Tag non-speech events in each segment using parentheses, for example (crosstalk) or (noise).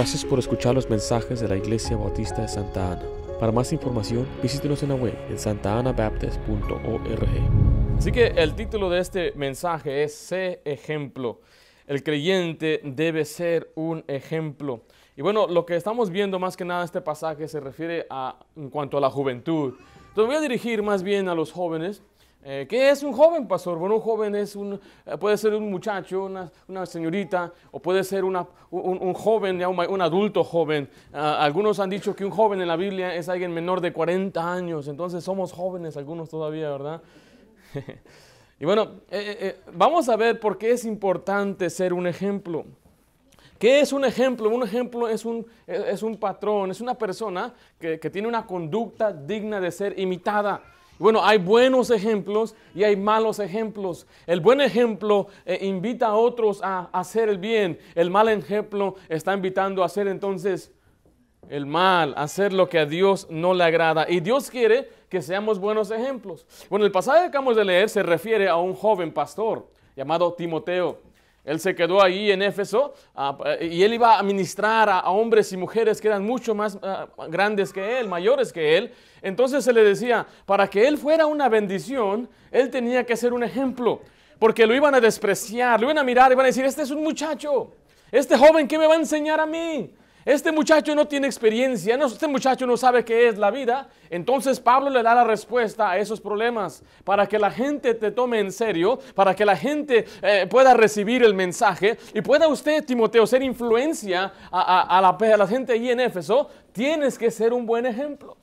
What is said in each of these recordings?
Gracias por escuchar los mensajes de la Iglesia Bautista de Santa Ana. Para más información, visítenos en la web en santaanabaptist.org. Así que el título de este mensaje es Sé ejemplo. El creyente debe ser un ejemplo. Y bueno, lo que estamos viendo más que nada este pasaje se refiere a en cuanto a la juventud. Entonces voy a dirigir más bien a los jóvenes eh, ¿Qué es un joven, pastor? Bueno, un joven es un, eh, puede ser un muchacho, una, señorita, o puede ser un, joven, un, adulto joven. Ah, algunos han dicho que un joven en la Biblia es alguien menor de 40 años, entonces somos jóvenes algunos todavía, ¿verdad? (laughs) y bueno, eh, vamos a ver por qué es importante ser un ejemplo. ¿Qué es un ejemplo? Un ejemplo es un, es un patrón, es una persona que, que tiene una conducta digna de ser imitada. Bueno, hay buenos ejemplos y hay malos ejemplos. El buen ejemplo eh, invita a otros a, a hacer el bien. El mal ejemplo está invitando a hacer entonces el mal, hacer lo que a Dios no le agrada. Y Dios quiere que seamos buenos ejemplos. Bueno, el pasaje que acabamos de leer se refiere a un joven pastor llamado Timoteo. Él se quedó ahí en Éfeso ah, y él iba a ministrar a, hombres y mujeres que eran mucho más ah, grandes que él, mayores que él. Entonces se le decía, para que él fuera una bendición, él tenía que ser un ejemplo, porque lo iban a despreciar, lo iban a mirar, iban a decir, este es un muchacho, este joven ¿Qué me va a enseñar a mí. Este muchacho no tiene experiencia, este muchacho no sabe qué es la vida. Entonces Pablo le da la respuesta a esos problemas para que la gente te tome en serio, para que la gente eh, pueda recibir el mensaje y pueda usted, Timoteo, ser influencia a, la, gente allí en Éfeso. Tienes que ser un buen ejemplo.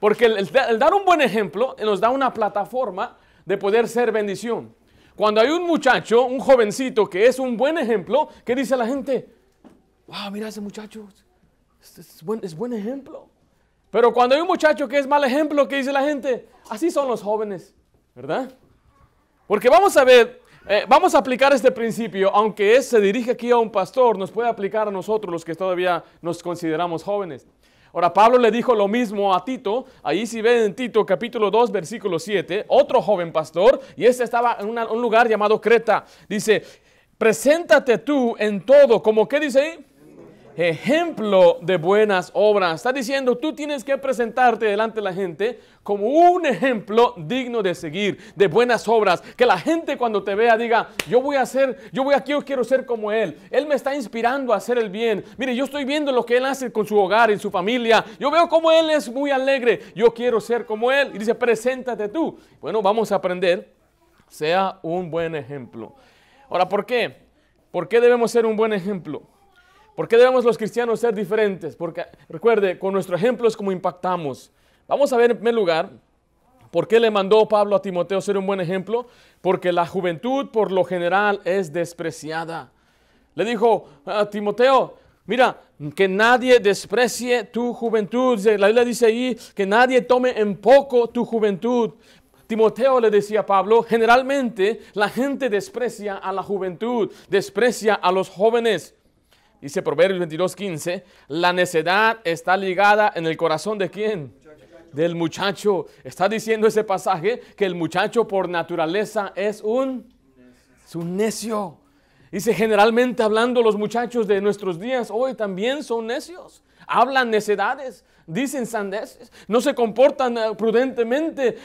Porque el, el, dar un buen ejemplo nos da una plataforma de poder ser bendición. Cuando hay un muchacho, un jovencito que es un buen ejemplo, ¿qué dice la gente? wow, mira ese muchacho, es, es, buen, es buen ejemplo. Pero cuando hay un muchacho que es mal ejemplo, ¿qué dice la gente? Así son los jóvenes, ¿verdad? Porque vamos a ver, eh, vamos a aplicar este principio, aunque se dirige aquí a un pastor, nos puede aplicar a nosotros los que todavía nos consideramos jóvenes. Ahora, Pablo le dijo lo mismo a Tito, ahí si ven en Tito capítulo 2, versículo 7, otro joven pastor, y este estaba en un lugar llamado Creta. Dice, preséntate tú en todo, como que dice ahí? ejemplo de buenas obras. Está diciendo, tú tienes que presentarte delante de la gente como un ejemplo digno de seguir, de buenas obras. Que la gente cuando te vea diga, yo voy a ser, yo voy aquí, yo quiero ser como él. Él me está inspirando a hacer el bien. Mire, yo estoy viendo lo que él hace con su hogar, en su familia. Yo veo cómo él es muy alegre. Yo quiero ser como él. Y dice, preséntate tú. Bueno, vamos a aprender. Sea un buen ejemplo. Ahora, ¿por qué? ¿Por qué debemos ser un buen ejemplo? ¿Por qué debemos los cristianos ser diferentes? Porque recuerde, con nuestro ejemplo es como impactamos. Vamos a ver en primer lugar ¿Por qué le mandó Pablo a Timoteo ser un buen ejemplo? Porque la juventud por lo general es despreciada. Le dijo a Timoteo, mira, que nadie desprecie tu juventud. La Biblia dice ahí que nadie tome en poco tu juventud. Timoteo le decía a Pablo, generalmente la gente desprecia a la juventud, desprecia a los jóvenes. Dice Proverbios 22, 15, la necedad está ligada en el corazón de quién? Del muchacho. Está diciendo ese pasaje que el muchacho por naturaleza es un, un necio. Dice, generalmente hablando los muchachos de nuestros días hoy también son necios. Hablan necedades, dicen sandeces, no se comportan eh, prudentemente, eh,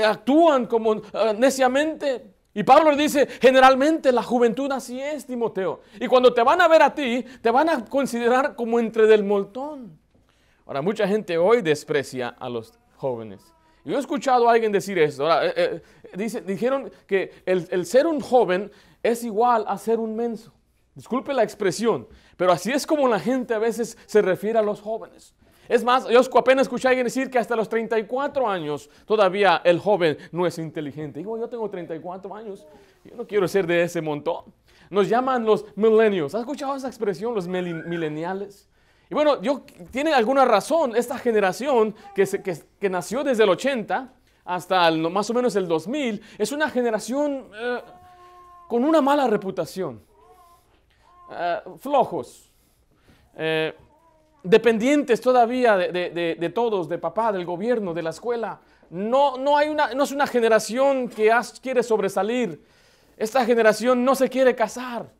eh, actúan como neciamente. Y Pablo dice, generalmente la juventud así es, Timoteo. Y cuando te van a ver a ti, te van a considerar como entre del moltón. Ahora, mucha gente hoy desprecia a los jóvenes. Yo he escuchado a alguien decir esto. Eh, eh, dijeron que el ser un joven es igual a ser un menso. Disculpe la expresión, pero así es como la gente a veces se refiere a los jóvenes. Es más, yo apenas escuché a alguien decir que hasta los 34 años todavía el joven no es inteligente. Digo, yo tengo 34 años, yo no quiero ser de ese montón. Nos llaman los millennials. ¿Has escuchado esa expresión, los millennials. Y bueno, yo, tiene alguna razón esta generación que, nació desde el 80 hasta más o menos el 2000, es una generación eh, con una mala reputación. Eh, flojos. Eh, dependientes todavía de, todos, de papá, del gobierno, de la escuela. No, no, hay una, no es una generación que quiere sobresalir. Esta generación no se quiere casar.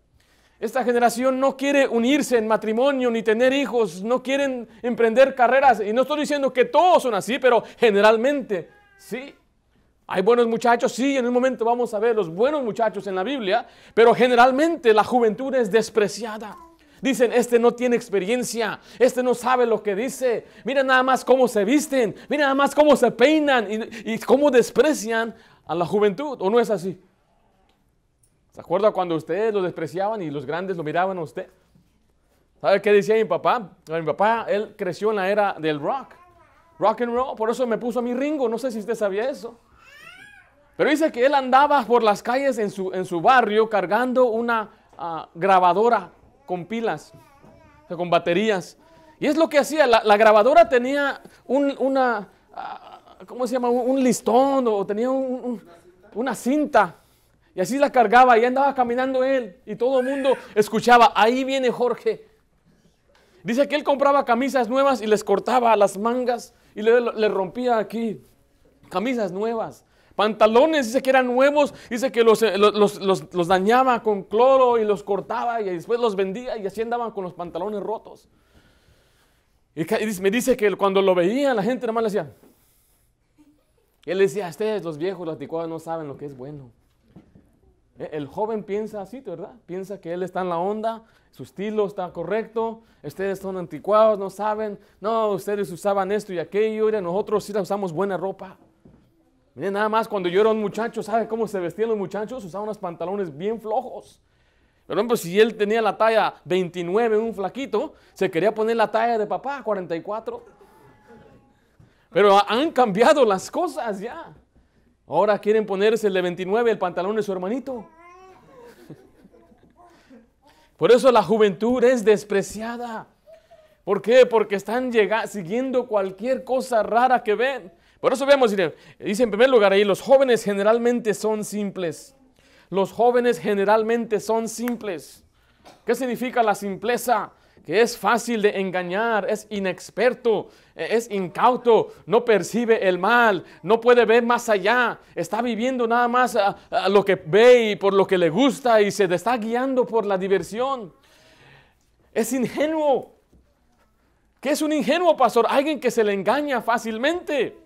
Esta generación no quiere unirse en matrimonio ni tener hijos, no quieren emprender carreras. Y no estoy diciendo que todos son así, pero generalmente sí. Hay buenos muchachos, sí, en un momento vamos a ver los buenos muchachos en la Biblia, pero generalmente la juventud es despreciada. Dicen, este no tiene experiencia, este no sabe lo que dice. Mira nada más cómo se visten, mira nada más cómo se peinan y, cómo desprecian a la juventud. ¿O no es así? ¿Se acuerda cuando ustedes lo despreciaban y los grandes lo miraban a usted? ¿Sabe qué decía mi papá? Mi papá, él creció en la era del rock, rock and roll, por eso me puso a mi Ringo, no sé si usted sabía eso. Pero dice que él andaba por las calles en su, en su barrio cargando una ah, grabadora con pilas, con baterías. Y es lo que hacía, la, grabadora tenía un, una, ah, ¿cómo se llama? Un, listón o tenía una cinta. Y así la cargaba y andaba caminando él y todo el mundo escuchaba, ahí viene Jorge. Dice que él compraba camisas nuevas y les cortaba las mangas y le rompía aquí camisas nuevas. Pantalones, dice que eran nuevos, dice que eh, los, dañaba con cloro y los cortaba y después los vendía y así andaban con los pantalones rotos. Y me dice que cuando lo veía la gente nomás le decía, Él decía, ustedes los viejos, los anticuados no saben lo que es bueno. E, el joven piensa así, ¿verdad? Piensa que él está en la onda, su estilo está correcto, ustedes son anticuados, no saben, no, ustedes usaban esto y aquello, y nosotros sí usamos buena ropa. Miren, nada más cuando yo era un muchacho, ¿sabe cómo se vestían los muchachos? Usaban unos pantalones bien flojos. Por ejemplo, si él tenía la talla 29, un flaquito, se quería poner la talla de papá, 44. Pero han cambiado las cosas ya. Ahora quieren ponerse el de 29, el pantalón de su hermanito. Por eso la juventud es despreciada. ¿Por qué? Porque están llegando, siguiendo cualquier cosa rara que ven. Por eso vemos, dice en primer lugar ahí, los jóvenes generalmente son simples. Los jóvenes generalmente son simples. ¿Qué significa la simpleza? Que es fácil de engañar, es inexperto, e-, es incauto, no percibe el mal, no puede ver más allá, está viviendo nada más a, lo que ve y por lo que le gusta y se está guiando por la diversión. Es ingenuo. ¿Qué es un ingenuo, pastor? Alguien que se le engaña fácilmente.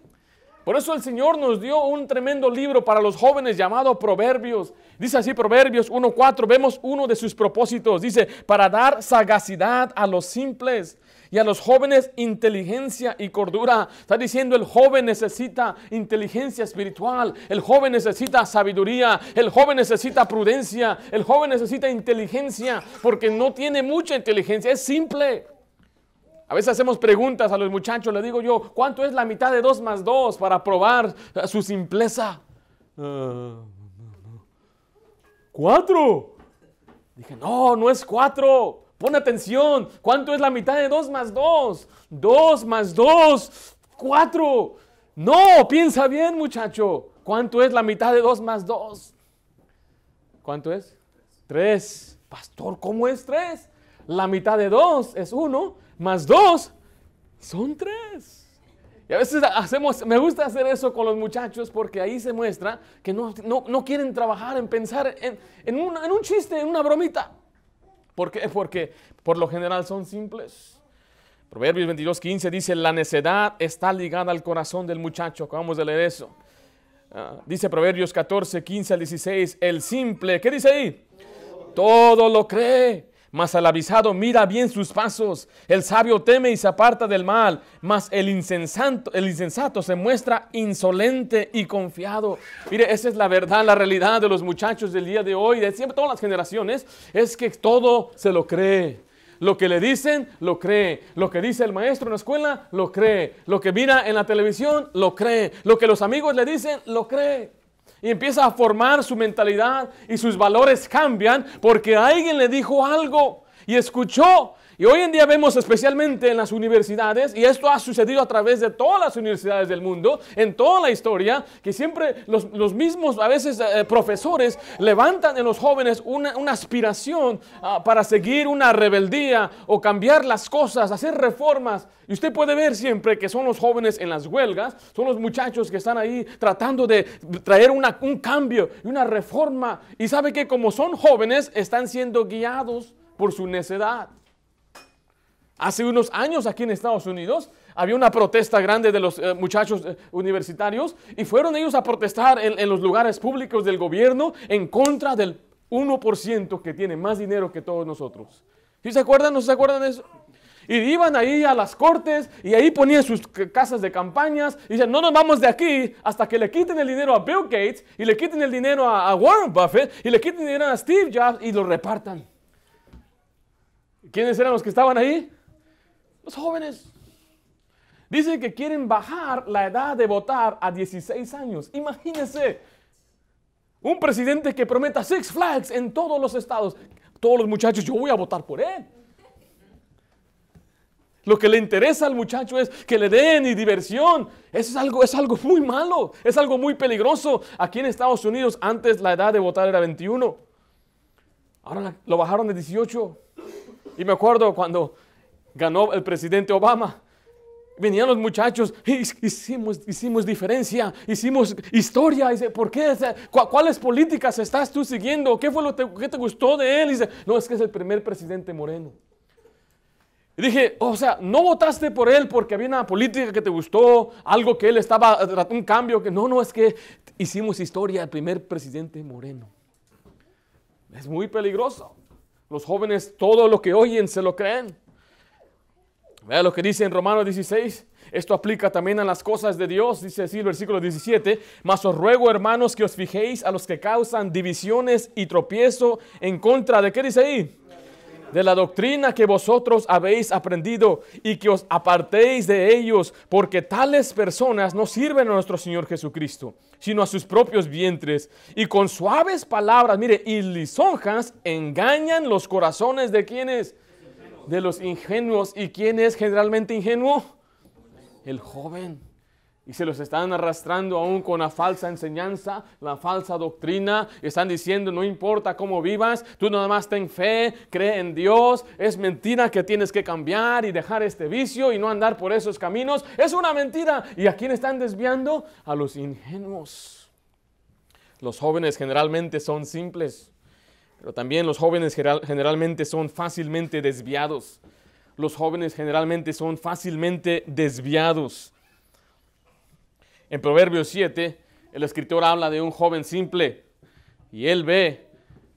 Por eso el Señor nos dio un tremendo libro para los jóvenes llamado Proverbios. Dice así Proverbios 1.4, vemos uno de sus propósitos. Dice, para dar sagacidad a los simples y a los jóvenes inteligencia y cordura. Está diciendo el joven necesita inteligencia espiritual, el joven necesita sabiduría, el joven necesita prudencia, el joven necesita inteligencia, porque no tiene mucha inteligencia, es simple. A veces hacemos preguntas a los muchachos, le digo yo, ¿cuánto es la mitad de 2 más 2 para probar eh, su simpleza? Uh, ¡Cuatro! Dije, no, no es cuatro. Pon atención, ¿cuánto es la mitad de 2 más 2? 2 más 2, 4. No, piensa bien muchacho. ¿Cuánto es la mitad de 2 más 2? ¿Cuánto es? 3. Pastor, ¿cómo es 3? La mitad de 2 es 1 más dos son tres. Y a veces hacemos, me gusta hacer eso con los muchachos porque ahí se muestra que no, quieren trabajar en pensar en, un chiste, en una bromita. ¿Por qué? Porque por lo general son simples. Proverbios 22, 15 dice, la necedad está ligada al corazón del muchacho. Acabamos de leer eso. Ah, dice Proverbios 14, 15 al 16, el simple, ¿qué dice ahí? Todo lo cree mas al avisado mira bien sus pasos. El sabio teme y se aparta del mal. Mas el insensato, el insensato se muestra insolente y confiado. Mire, esa es la verdad, la realidad de los muchachos del día de hoy, de siempre todas las generaciones, es que todo se lo cree. Lo que le dicen, lo cree. Lo que dice el maestro en la escuela, lo cree. Lo que mira en la televisión, lo cree. Lo que los amigos le dicen, lo cree y empieza a formar su mentalidad y sus valores cambian porque alguien le dijo algo y escuchó y hoy en día vemos especialmente en las universidades, y esto ha sucedido a través de todas las universidades del mundo, en toda la historia, que siempre los, mismos, a veces, eh, profesores levantan en los jóvenes una, aspiración ah, para seguir una rebeldía o cambiar las cosas, hacer reformas. Y usted puede ver siempre que son los jóvenes en las huelgas, son los muchachos que están ahí tratando de traer una, un cambio y una reforma. Y sabe que como son jóvenes, están siendo guiados por su necedad. Hace unos años aquí en Estados Unidos había una protesta grande de los eh, muchachos eh, universitarios y fueron ellos a protestar en, los lugares públicos del gobierno en contra del 1% que tiene más dinero que todos nosotros. ¿Sí se acuerdan? ¿No se acuerdan de eso? Y iban ahí a las cortes y ahí ponían sus casas de campañas y dicen, no nos vamos de aquí hasta que le quiten el dinero a Bill Gates y le quiten el dinero a Warren Buffett y le quiten el dinero a Steve Jobs y lo repartan. ¿Quiénes eran los que estaban ahí? Los jóvenes dicen que quieren bajar la edad de votar a 16 años. Imagínense un presidente que prometa Six Flags en todos los estados. Todos los muchachos, yo voy a votar por él. Lo que le interesa al muchacho es que le den y diversión. Eso es algo, es algo muy malo, es algo muy peligroso. Aquí en Estados Unidos antes la edad de votar era 21. Ahora lo bajaron de 18. Y me acuerdo cuando ganó el presidente Obama. Venían los muchachos, hicimos, hicimos diferencia, hicimos historia. Dice, ¿por qué? ¿Cuáles políticas estás tú siguiendo? ¿Qué fue lo te, que te gustó de él? Dice, no, es que es el primer presidente moreno. Y dije, o sea, no votaste por él porque había una política que te gustó, algo que él estaba, un cambio, que no, no, es que hicimos historia, el primer presidente moreno. Es muy peligroso. Los jóvenes todo lo que oyen se lo creen. Vea lo que dice en Romanos 16. Esto aplica también a las cosas de Dios, dice así el versículo 17. Mas os ruego, hermanos, que os fijéis a los que causan divisiones y tropiezo en contra de qué dice ahí? De la doctrina que vosotros habéis aprendido y que os apartéis de ellos, porque tales personas no sirven a nuestro Señor Jesucristo, sino a sus propios vientres. Y con suaves palabras, mire, y lisonjas engañan los corazones de quienes de los ingenuos. ¿Y quién es generalmente ingenuo? El joven. Y se los están arrastrando aún con la falsa enseñanza, la falsa doctrina. Están diciendo, no importa cómo vivas, tú nada más ten fe, cree en Dios. Es mentira que tienes que cambiar y dejar este vicio y no andar por esos caminos. Es una mentira. ¿Y a quién están desviando? A los ingenuos. Los jóvenes generalmente son simples. Pero también los jóvenes generalmente son fácilmente desviados. Los jóvenes generalmente son fácilmente desviados. En Proverbios 7, el escritor habla de un joven simple y él ve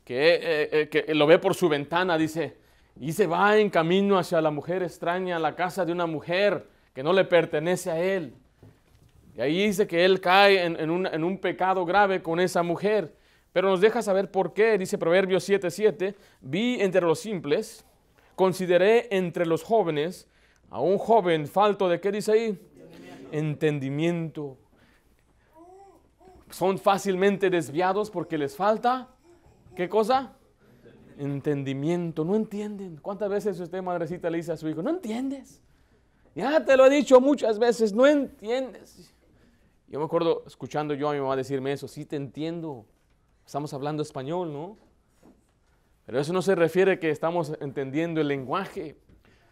eh, eh, que, lo ve por su ventana, dice, y se va en camino hacia la mujer extraña, a la casa de una mujer que no le pertenece a él. Y ahí dice que él cae en, un, en un pecado grave con esa mujer. Pero nos deja saber por qué, dice Proverbios 7:7, vi entre los simples, consideré entre los jóvenes, a un joven falto de qué dice ahí? Entendimiento. Son fácilmente desviados porque les falta, ¿qué cosa? Entendimiento. No entienden. ¿Cuántas veces usted, madrecita, le dice a su hijo, no entiendes? Ya te lo he dicho muchas veces, no entiendes. Yo me acuerdo escuchando yo a mi mamá decirme eso, sí te entiendo, Estamos hablando español, ¿no? Pero eso no se refiere a que estamos entendiendo el lenguaje.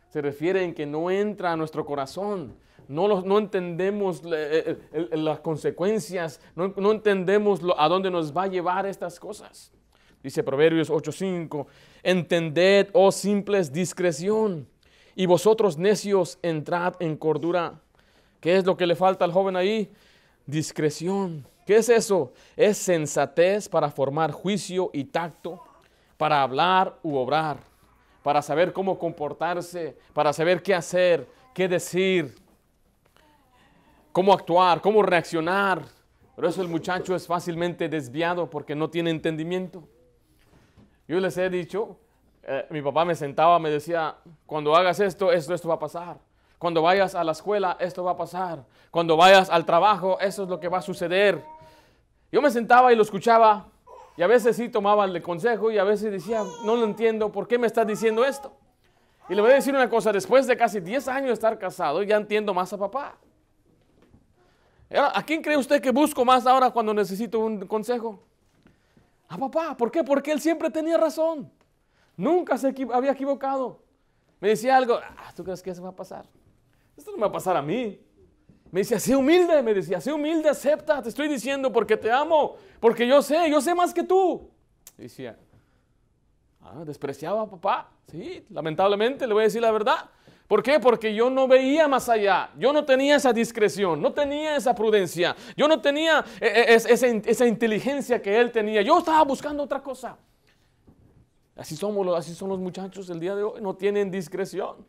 Se refiere en que no entra a nuestro corazón. No, no entendemos eh, eh, las consecuencias. No, entendemos a dónde nos va a llevar estas cosas. Dice Proverbios 8:5. Entended, oh simples, discreción. Y vosotros necios, entrad en cordura. ¿Qué es lo que le falta al joven ahí? Discreción. ¿Qué es eso? Es sensatez para formar juicio y tacto, para hablar u obrar, para saber cómo comportarse, para saber qué hacer, qué decir, cómo actuar, cómo reaccionar. Pero eso el muchacho es fácilmente desviado porque no tiene entendimiento. Yo les he dicho, eh, mi papá me sentaba, me decía, cuando hagas esto, esto, esto va a pasar. Cuando vayas a la escuela, esto va a pasar. Cuando vayas al trabajo, eso es lo que va a suceder. Yo me sentaba y lo escuchaba y a veces sí tomaba el consejo y a veces decía, no lo entiendo, ¿por qué me estás diciendo esto? Y le voy a decir una cosa, después de casi 10 años de estar casado, ya entiendo más a papá. ¿A quién cree usted que busco más ahora cuando necesito un consejo? A papá, ¿por qué? Porque él siempre tenía razón. Nunca se había equivocado. Me decía algo, ah, ¿tú crees que eso va a pasar? Esto no me va a pasar a mí. Me decía, sé humilde, me decía, sé humilde, acepta, te estoy diciendo porque te amo, porque yo sé, yo sé más que tú. Decía, ah, despreciaba a papá, sí, lamentablemente, le voy a decir la verdad. ¿Por qué? Porque yo no veía más allá, yo no tenía esa discreción, no tenía esa prudencia, yo no tenía eh, eh, esa, inteligencia que él tenía, yo estaba buscando otra cosa. Así, somos, así son los muchachos el día de hoy, no tienen discreción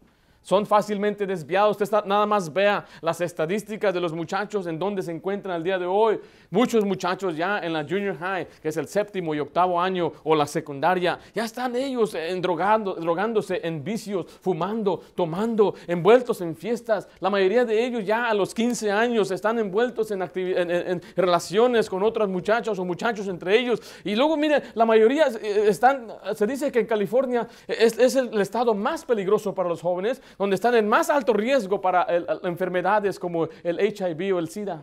son fácilmente desviados. Usted nada más vea las estadísticas de los muchachos en donde se encuentran al día de hoy. Muchos muchachos ya en la junior high, que es el séptimo y octavo año, o la secundaria, ya están ellos drogando, drogándose en vicios, fumando, tomando, envueltos en fiestas. La mayoría de ellos ya a los 15 años están envueltos en, en, relaciones con otras muchachas o muchachos entre ellos. Y luego, mire, la mayoría eh, están, se dice que en California es, es el estado más peligroso para los jóvenes donde están en más alto riesgo para enfermedades como el HIV o el SIDA.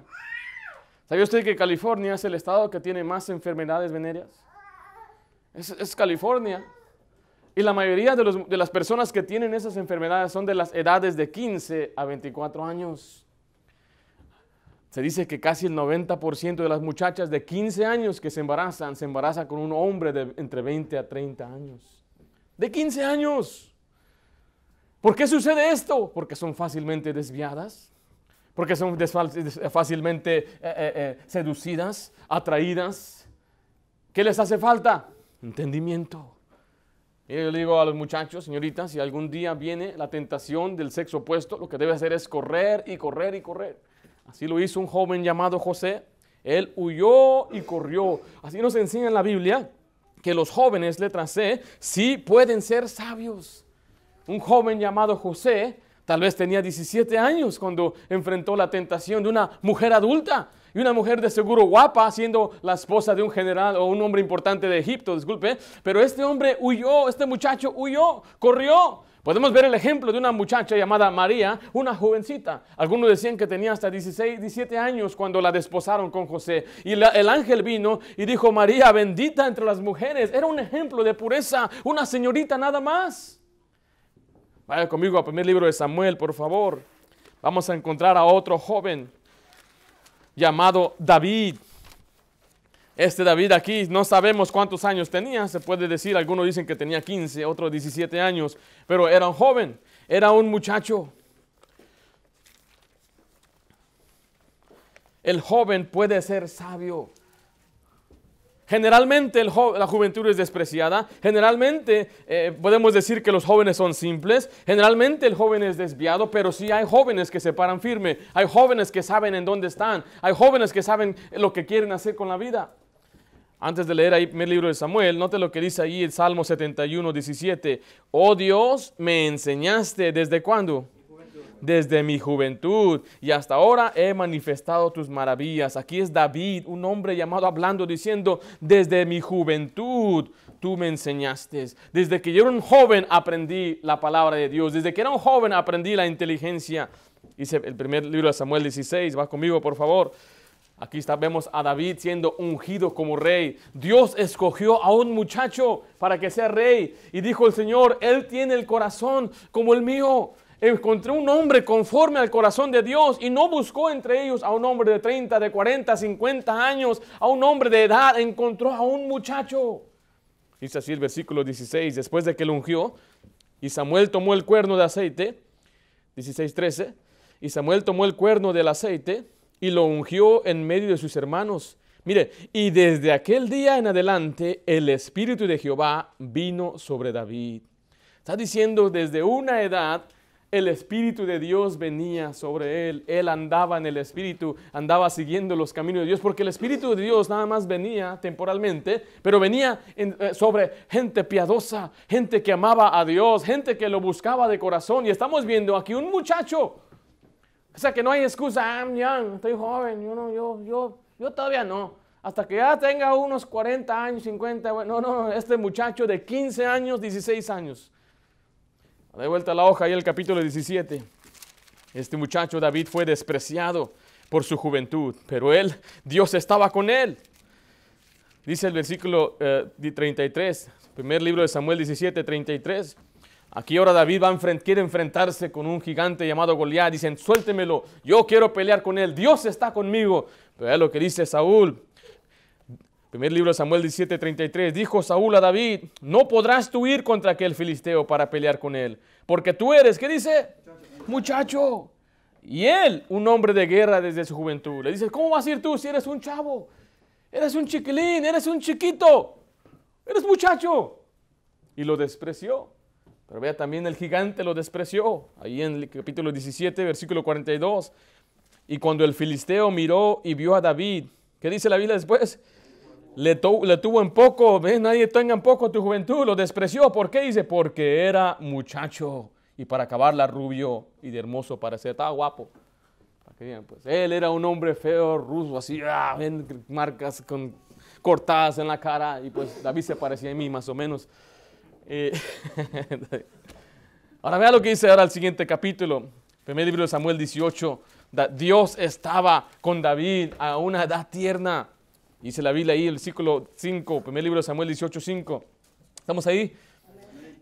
¿Sabía usted que California es el estado que tiene más enfermedades venéreas? Es, California. Y la mayoría de, las personas que tienen esas enfermedades son de las edades de 15 a 24 años. Se dice que casi el 90% de las muchachas de 15 años que se embarazan, se embarazan con un hombre de entre 20 a 30 años. De 15 años. ¿Por qué sucede esto? Porque son fácilmente desviadas, porque son eh, fácilmente eh, eh, seducidas, atraídas. ¿Qué les hace falta? Entendimiento. yo le digo a los muchachos, señoritas, si algún día viene la tentación del sexo opuesto, lo que debe hacer es correr y correr y correr. Así lo hizo un joven llamado José. Él huyó y corrió. Así nos enseña en la Biblia que los jóvenes, letra C, sí pueden ser sabios un joven llamado José, tal vez tenía 17 años cuando enfrentó la tentación de una mujer adulta y una mujer de seguro guapa, siendo la esposa de un general o un hombre importante de Egipto, disculpe, pero este hombre huyó, este muchacho huyó, corrió. Podemos ver el ejemplo de una muchacha llamada María, una jovencita. Algunos decían que tenía hasta 16, 17 años cuando la desposaron con José. Y el ángel vino y dijo, María, bendita entre las mujeres. Era un ejemplo de pureza, una señorita nada más. Vaya conmigo al primer libro de Samuel, por favor. Vamos a encontrar a otro joven llamado David. Este David aquí, no sabemos cuántos años tenía, se puede decir, algunos dicen que tenía 15, otros 17 años, pero era un joven, era un muchacho. El joven puede ser sabio. Generalmente la juventud es despreciada, generalmente eh, podemos decir que los jóvenes son simples, generalmente el joven es desviado, pero sí hay jóvenes que se paran firme, hay jóvenes que saben en dónde están, hay jóvenes que saben lo que quieren hacer con la vida. Antes de leer ahí el libro de Samuel, note lo que dice ahí el Salmo 71, 17. Oh Dios, me enseñaste desde cuándo? desde mi juventud y hasta ahora he manifestado tus maravillas. Aquí es David, un hombre llamado hablando, diciendo, desde mi juventud tú me enseñaste. Desde que yo era un joven aprendí la palabra de Dios. Desde que era un joven aprendí la inteligencia. Dice el primer libro de Samuel 16, va conmigo por favor. Aquí vemos a David siendo ungido como rey. Dios escogió a un muchacho para que sea rey. Y dijo el Señor, Él tiene el corazón como el mío encontró un hombre conforme al corazón de Dios y no buscó entre ellos a un hombre de 30, de 40, 50 años, a un hombre de edad, encontró a un muchacho. Dice así el versículo 16, después de que lo ungió, y Samuel tomó el cuerno de aceite, 16, 13, y Samuel tomó el cuerno del aceite y lo ungió en medio de sus hermanos. Mire, y desde aquel día en adelante el Espíritu de Jehová vino sobre David. Está diciendo desde una edad el Espíritu de Dios venía sobre él. Él andaba en el Espíritu, andaba siguiendo los caminos de Dios, porque el Espíritu de Dios nada más venía temporalmente, pero venía eh, sobre gente piadosa, gente que amaba a Dios, gente que lo buscaba de corazón. Y estamos viendo aquí un muchacho. O sea que no hay excusa, I'm ah, estoy joven, yo no, yo, yo, yo todavía no. Hasta que ya tenga unos 40 años, 50, no, no, este muchacho de 15 años, 16 años de vuelta a la hoja, ahí el capítulo 17. Este muchacho David fue despreciado por su juventud, pero él, Dios estaba con él. Dice el versículo 33, eh, primer libro de Samuel 17, 33. Aquí ahora David va a quiere enfrentarse con un gigante llamado Goliat. Dicen, suéltemelo, yo quiero pelear con él, Dios está conmigo. Pero es lo que dice Saúl, Primer libro de Samuel 17:33. Dijo Saúl a David, no podrás tú ir contra aquel filisteo para pelear con él, porque tú eres, ¿qué dice? Muchacho. Y él, un hombre de guerra desde su juventud. Le dice, ¿cómo vas a ir tú si eres un chavo? Eres un chiquilín, eres un chiquito, eres muchacho. Y lo despreció. Pero vea, también el gigante lo despreció. Ahí en el capítulo 17, versículo 42. Y cuando el filisteo miró y vio a David, ¿qué dice la Biblia después? Le, tuvo en poco, ¿ves? nadie tenga en poco tu juventud, lo despreció. ¿Por qué? Dice, porque era muchacho. Y para acabarla, rubio y de hermoso ser estaba guapo. Pues, él era un hombre feo, ruso, así, ah, marcas con, cortadas en la cara. Y pues David se parecía a mí, más o menos. Eh, (laughs) ahora vea lo que dice ahora el siguiente capítulo. Primer libro de Samuel 18. Dios estaba con David a una edad tierna. Dice la Biblia ahí, el ciclo 5, primer libro de Samuel 18, 5. ¿Estamos ahí?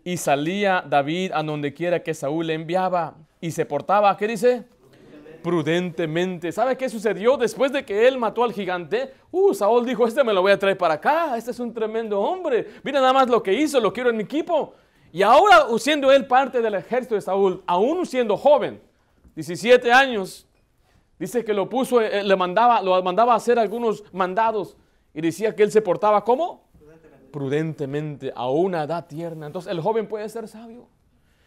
Y salía David a donde quiera que Saúl le enviaba y se portaba, ¿qué dice? Prudentemente. ¿Sabe qué sucedió después de que él mató al gigante? Uh, Saúl dijo, este me lo voy a traer para acá, este es un tremendo hombre. Mira nada más lo que hizo, lo quiero en mi equipo. Y ahora, siendo él parte del ejército de Saúl, aún siendo joven, 17 años, Dice que lo puso, eh, eh, le mandaba, lo mandaba a hacer algunos mandados y decía que él se portaba como prudentemente. a una edad tierna. Entonces el joven puede ser sabio,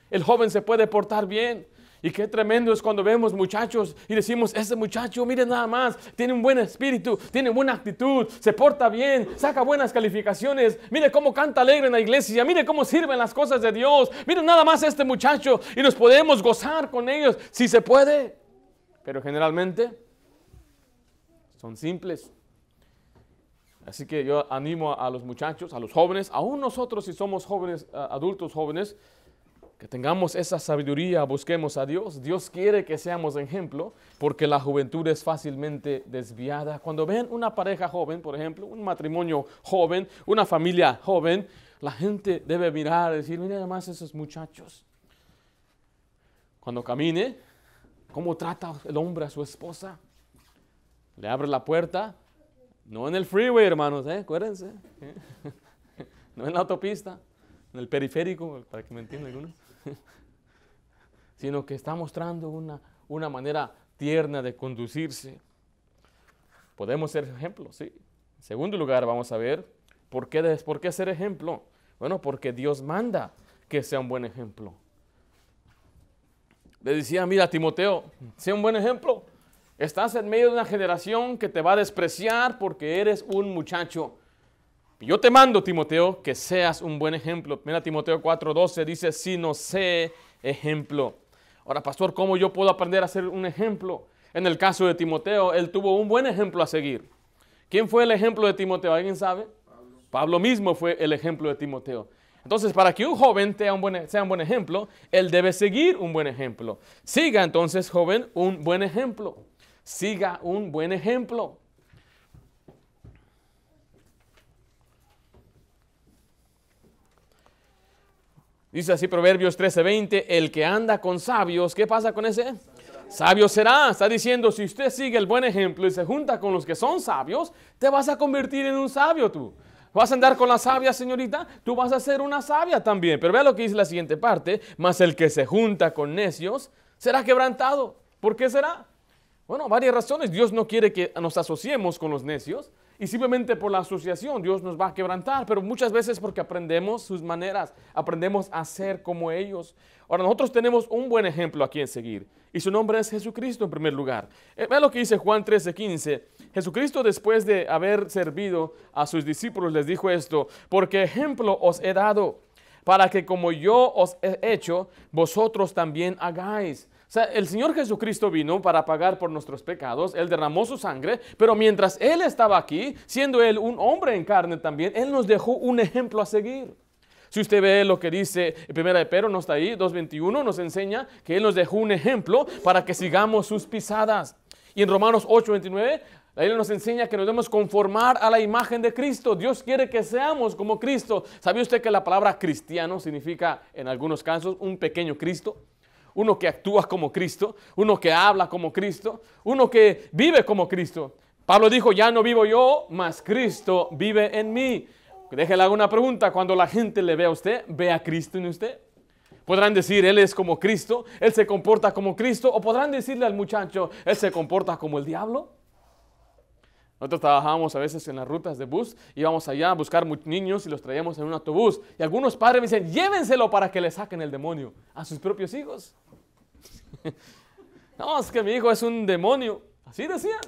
el joven se puede portar bien. Y qué tremendo es cuando vemos muchachos y decimos, ese muchacho, miren nada más, tiene un buen espíritu, tiene buena actitud, se porta bien, saca buenas calificaciones, mire cómo canta alegre en la iglesia, mire cómo sirven las cosas de Dios, miren nada más este muchacho y nos podemos gozar con ellos si se puede pero generalmente son simples. Así que yo animo a, los muchachos, a los jóvenes, aún nosotros si somos jóvenes, eh, adultos jóvenes, que tengamos esa sabiduría, busquemos a Dios. Dios quiere que seamos ejemplo, porque la juventud es fácilmente desviada. Cuando ven una pareja joven, por ejemplo, un matrimonio joven, una familia joven, la gente debe mirar y decir, mira además esos muchachos. Cuando camine, ¿Cómo trata el hombre a su esposa? Le abre la puerta, no en el freeway, hermanos, ¿eh? acuérdense. (laughs) No en la autopista, en el periférico, para que me entiendan algunos. (laughs) Sino que está mostrando una, una manera tierna de conducirse. Podemos ser ejemplo, sí. En segundo lugar, vamos a ver por qué, por qué ser ejemplo. Bueno, porque Dios manda que sea un buen ejemplo le decía, mira Timoteo, sea un buen ejemplo. Estás en medio de una generación que te va a despreciar porque eres un muchacho. Yo te mando, Timoteo, que seas un buen ejemplo. Mira Timoteo 4:12 dice, si no sé ejemplo. Ahora, pastor, ¿cómo yo puedo aprender a ser un ejemplo? En el caso de Timoteo, él tuvo un buen ejemplo a seguir. ¿Quién fue el ejemplo de Timoteo? ¿Alguien sabe? Pablo mismo fue el ejemplo de Timoteo. Entonces, para que un joven sea un, buen, ejemplo, él debe seguir un buen ejemplo. Siga entonces, joven, un buen ejemplo. Siga un buen ejemplo. Dice así Proverbios 13:20, el que anda con sabios, ¿qué pasa con ese? Sabio será. Está diciendo, si usted sigue el buen ejemplo y se junta con los que son sabios, te vas a convertir en un sabio tú. ¿Vas a andar con la sabia, señorita? Tú vas a ser una sabia también. Pero vea lo que dice la siguiente parte. Mas el que se junta con necios será quebrantado. ¿Por qué será? Bueno, varias razones. Dios no quiere que nos asociemos con los necios. Y simplemente por la asociación Dios nos va a quebrantar, pero muchas veces porque aprendemos sus maneras, aprendemos a ser como ellos. Ahora nosotros tenemos un buen ejemplo aquí en seguir y su nombre es Jesucristo en primer lugar. Eh, vea lo que dice Juan 13, 15. Jesucristo después de haber servido a sus discípulos les dijo esto, porque ejemplo os he dado, para que como yo os he hecho, vosotros también hagáis. O sea, el Señor Jesucristo vino para pagar por nuestros pecados, Él derramó su sangre, pero mientras Él estaba aquí, siendo Él un hombre en carne también, Él nos dejó un ejemplo a seguir. Si usted ve lo que dice 1 de Pedro, no está ahí, 2.21, nos enseña que Él nos dejó un ejemplo para que sigamos sus pisadas. Y en Romanos 8.29 la Biblia nos enseña que nos debemos conformar a la imagen de Cristo. Dios quiere que seamos como Cristo. ¿Sabía usted que la palabra cristiano significa, en algunos casos, un pequeño Cristo? Uno que actúa como Cristo, uno que habla como Cristo, uno que vive como Cristo. Pablo dijo, ya no vivo yo, mas Cristo vive en mí. Déjele alguna pregunta, cuando la gente le ve a usted, ¿ve a Cristo en usted? Podrán decir, Él es como Cristo, Él se comporta como Cristo, o podrán decirle al muchacho, Él se comporta como el diablo. Nosotros trabajábamos a veces en las rutas de bus, íbamos allá a buscar niños y los traíamos en un autobús. Y algunos padres me dicen, llévenselo para que le saquen el demonio a sus propios hijos. (laughs) no, es que mi hijo es un demonio. Así decían.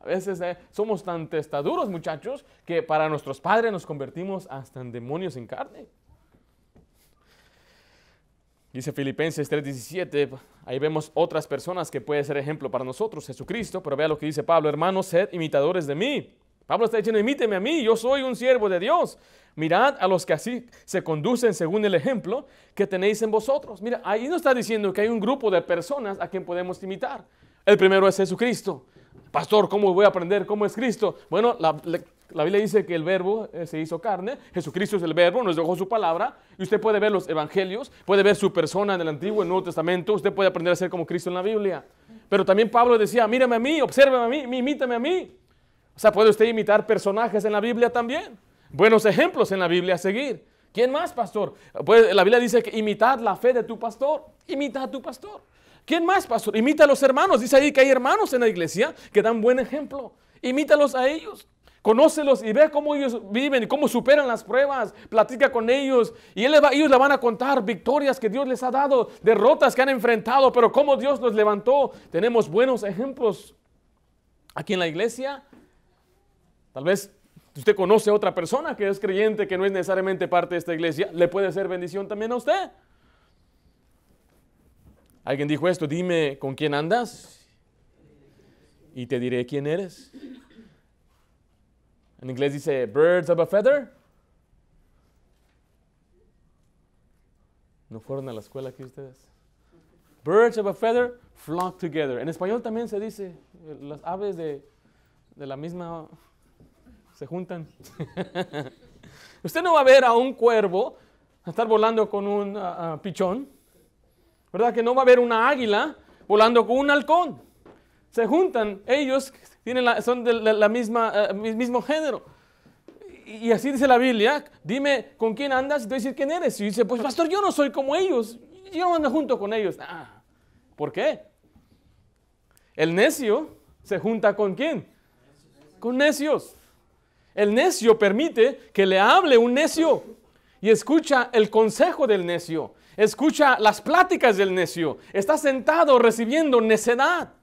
A veces eh, somos tan testaduros, muchachos, que para nuestros padres nos convertimos hasta en demonios en carne. Dice Filipenses 3:17, ahí vemos otras personas que puede ser ejemplo para nosotros, Jesucristo, pero vea lo que dice Pablo, hermanos, sed imitadores de mí. Pablo está diciendo, imíteme a mí, yo soy un siervo de Dios. Mirad a los que así se conducen según el ejemplo que tenéis en vosotros. Mira, ahí no está diciendo que hay un grupo de personas a quien podemos imitar. El primero es Jesucristo. Pastor, ¿cómo voy a aprender cómo es Cristo? Bueno, la, la, la Biblia dice que el verbo eh, se hizo carne, Jesucristo es el verbo, nos dejó su palabra, y usted puede ver los evangelios, puede ver su persona en el Antiguo y Nuevo Testamento, usted puede aprender a ser como Cristo en la Biblia. Pero también Pablo decía, mírame a mí, obsérvame a mí, imítame a mí. O sea, puede usted imitar personajes en la Biblia también. Buenos ejemplos en la Biblia a seguir. ¿Quién más, pastor? Pues, la Biblia dice que imitad la fe de tu pastor. Imita a tu pastor. ¿Quién más, pastor? Imita a los hermanos. Dice ahí que hay hermanos en la iglesia que dan buen ejemplo. Imítalos a ellos. Conócelos y ve cómo ellos viven y cómo superan las pruebas. Platica con ellos y ellos le van a contar victorias que Dios les ha dado, derrotas que han enfrentado, pero cómo Dios los levantó. Tenemos buenos ejemplos aquí en la iglesia. Tal vez usted conoce a otra persona que es creyente, que no es necesariamente parte de esta iglesia. Le puede ser bendición también a usted. Alguien dijo esto, dime con quién andas y te diré quién eres. En inglés dice birds of a feather. ¿No fueron a la escuela aquí ustedes? Birds of a feather flock together. En español también se dice, las aves de, la misma se juntan. (laughs) Usted no va a ver a un cuervo a estar volando con un ah, ah, pichón, ¿verdad? Que no va a ver una águila volando con un halcón. Se juntan ellos son del la, eh, mismo género. Y, así dice la Biblia, dime con quién andas y te voy a decir quién eres. Y dice, pues pastor, yo no soy como ellos, yo no ando junto con ellos. Ah, ¿Por qué? El necio se junta con quién? Con necios. El necio permite que le hable un necio y escucha el consejo del necio, escucha las pláticas del necio, está sentado recibiendo necedad.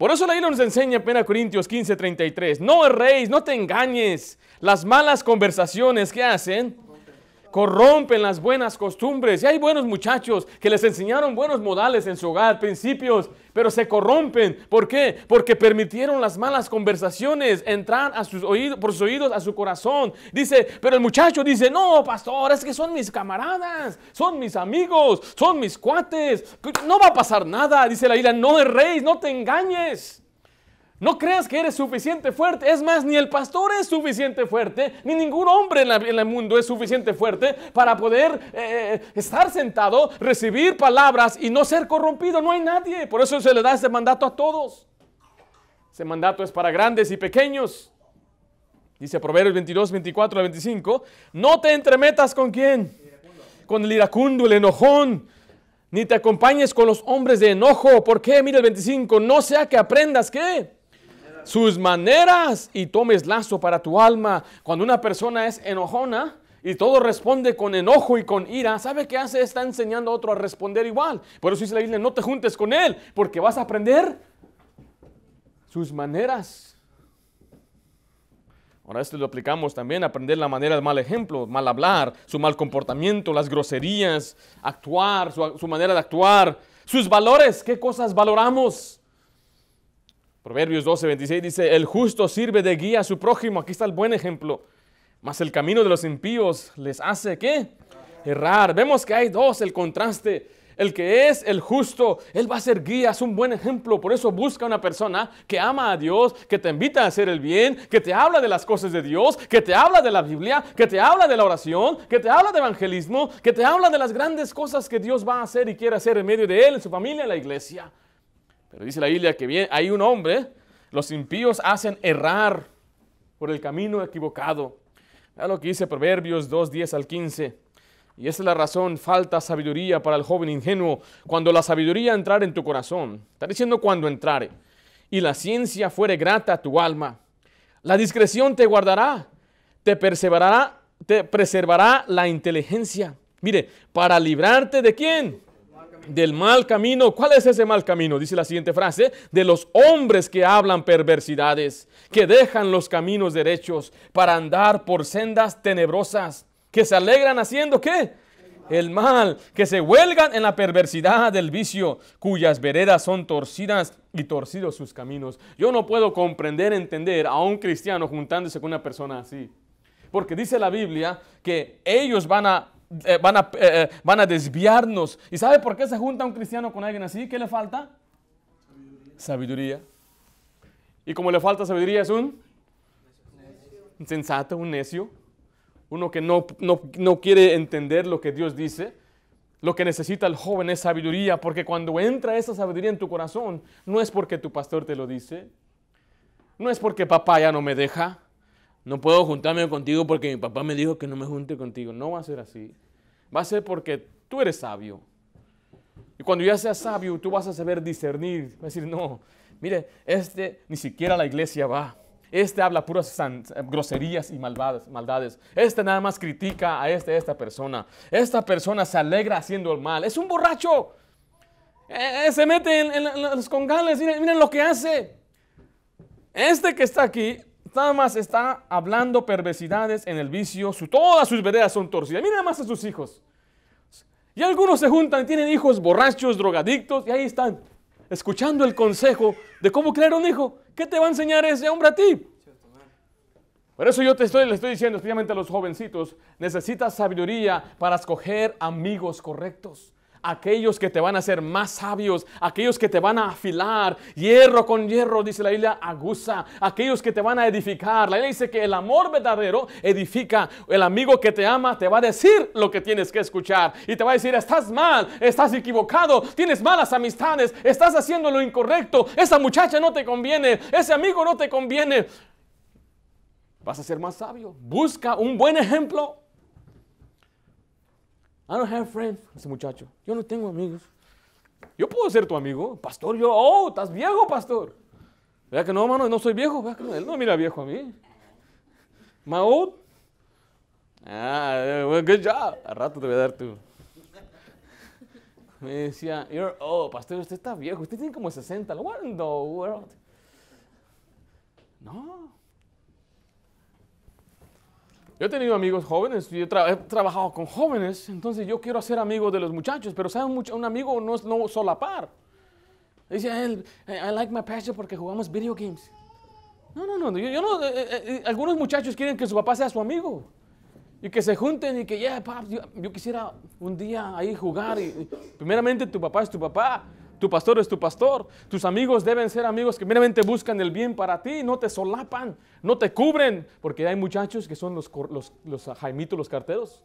Por eso la Biblia nos enseña en 1 Corintios 15, 33. No erréis, no te engañes. Las malas conversaciones que hacen corrompen las buenas costumbres. Y hay buenos muchachos que les enseñaron buenos modales en su hogar, principios, pero se corrompen. ¿Por qué? Porque permitieron las malas conversaciones entrar a sus oídos, por sus oídos a su corazón. Dice, pero el muchacho dice, no, pastor, es que son mis camaradas, son mis amigos, son mis cuates. No va a pasar nada, dice la isla, no rey no te engañes. No creas que eres suficiente fuerte. Es más, ni el pastor es suficiente fuerte, ni ningún hombre en, el mundo es suficiente fuerte para poder eh, estar sentado, recibir palabras y no ser corrompido. No hay nadie. Por eso se le da ese mandato a todos. Ese mandato es para grandes y pequeños. Dice Proverbios 22, 24 al 25. No te entremetas con quién. Con el iracundo, el enojón ni te acompañes con los hombres de enojo. ¿Por qué? Mira el 25, no sea que aprendas qué sus maneras y tomes lazo para tu alma. Cuando una persona es enojona y todo responde con enojo y con ira, ¿sabe qué hace? Está enseñando a otro a responder igual. Por eso dice la Biblia, no te juntes con él, porque vas a aprender sus maneras. Ahora esto lo aplicamos también, aprender la manera del mal ejemplo, mal hablar, su mal comportamiento, las groserías, actuar, su manera de actuar, sus valores, qué cosas valoramos. Proverbios 12, 26 dice, el justo sirve de guía a su prójimo. Aquí está el buen ejemplo. Mas el camino de los impíos les hace qué? Errar. Vemos que hay dos, el contraste. El que es el justo, él va a ser guía, es un buen ejemplo. Por eso busca una persona que ama a Dios, que te invita a hacer el bien, que te habla de las cosas de Dios, que te habla de la Biblia, que te habla de la oración, que te habla de evangelismo, que te habla de las grandes cosas que Dios va a hacer y quiere hacer en medio de él, en su familia, en la iglesia. Pero dice la Biblia que bien, hay un hombre, los impíos hacen errar por el camino equivocado. Vea lo que dice Proverbios 2, 10 al 15. Y esa es la razón, falta sabiduría para el joven ingenuo. Cuando la sabiduría entrar en tu corazón, está diciendo cuando entrare, y la ciencia fuere grata a tu alma, la discreción te guardará, te preservará, te preservará la inteligencia. Mire, para librarte de quién? del mal camino. ¿Cuál es ese mal camino? Dice la siguiente frase, de los hombres que hablan perversidades, que dejan los caminos derechos para andar por sendas tenebrosas, que se alegran haciendo qué? El mal, que se huelgan en la perversidad del vicio, cuyas veredas son torcidas y torcidos sus caminos. Yo no puedo comprender, entender a un cristiano juntándose con una persona así. Porque dice la Biblia que ellos van a eh, van, a, eh, eh, van a desviarnos. ¿Y sabe por qué se junta un cristiano con alguien así? ¿Qué le falta? Sabiduría. Y como le falta sabiduría es un insensato, un necio, uno que no, no quiere entender lo que Dios dice. Lo que necesita el joven es sabiduría, porque cuando entra esa sabiduría en tu corazón, no es porque tu pastor te lo dice, no es porque papá ya no me deja, no puedo juntarme contigo porque mi papá me dijo que no me junte contigo. No va a ser así. Va a ser porque tú eres sabio. Y cuando ya seas sabio, tú vas a saber discernir. Va a decir, no, mire, este ni siquiera a la iglesia va. Este habla puras groserías y malvadas, maldades. Este nada más critica a este, esta persona. Esta persona se alegra haciendo el mal. Es un borracho. Eh, eh, se mete en, los congales. miren lo que hace. Este que está aquí Nada más está hablando perversidades en el vicio. todas sus veredas son torcidas. Miren más a sus hijos. Y algunos se juntan, tienen hijos borrachos, drogadictos, y ahí están, escuchando el consejo de cómo crear un hijo. ¿Qué te va a enseñar ese hombre a ti? Por eso yo te estoy, le estoy diciendo, especialmente a los jovencitos, necesitas sabiduría para escoger amigos correctos aquellos que te van a hacer más sabios, aquellos que te van a afilar, hierro con hierro, dice la Biblia, aguza, aquellos que te van a edificar. La Biblia dice que el amor verdadero edifica, el amigo que te ama te va a decir lo que tienes que escuchar y te va a decir, estás mal, estás equivocado, tienes malas amistades, estás haciendo lo incorrecto, esa muchacha no te conviene, ese amigo no te conviene. Vas a ser más sabio. Busca un buen ejemplo I don't have friends. Ese muchacho, yo no tengo amigos. Yo puedo ser tu amigo. Pastor, yo, oh, estás viejo, pastor. Vea que no, mano, no soy viejo. Vea que no, él no mira viejo a mí. Maud. Ah, good job. Al rato te voy a dar tú. Me decía, you're pastor, usted está viejo. Usted tiene como 60. What in the world? No. Yo he tenido amigos jóvenes, y he trabajado con jóvenes, entonces yo quiero hacer amigo de los muchachos, pero ¿saben? Un amigo no es no solapar. Dice, él, eh, I like my passion porque jugamos video games. No, no, no, yo, no, eh, eh, algunos muchachos quieren que su papá sea su amigo. Y que se junten y que, yeah, yo, yo, quisiera un día ahí jugar. Y, y, primeramente, tu papá es tu papá. Tu pastor es tu pastor. Tus amigos deben ser amigos que meramente buscan el bien para ti, no te solapan, no te cubren, porque hay muchachos que son los, los, los jaimitos, los carteros.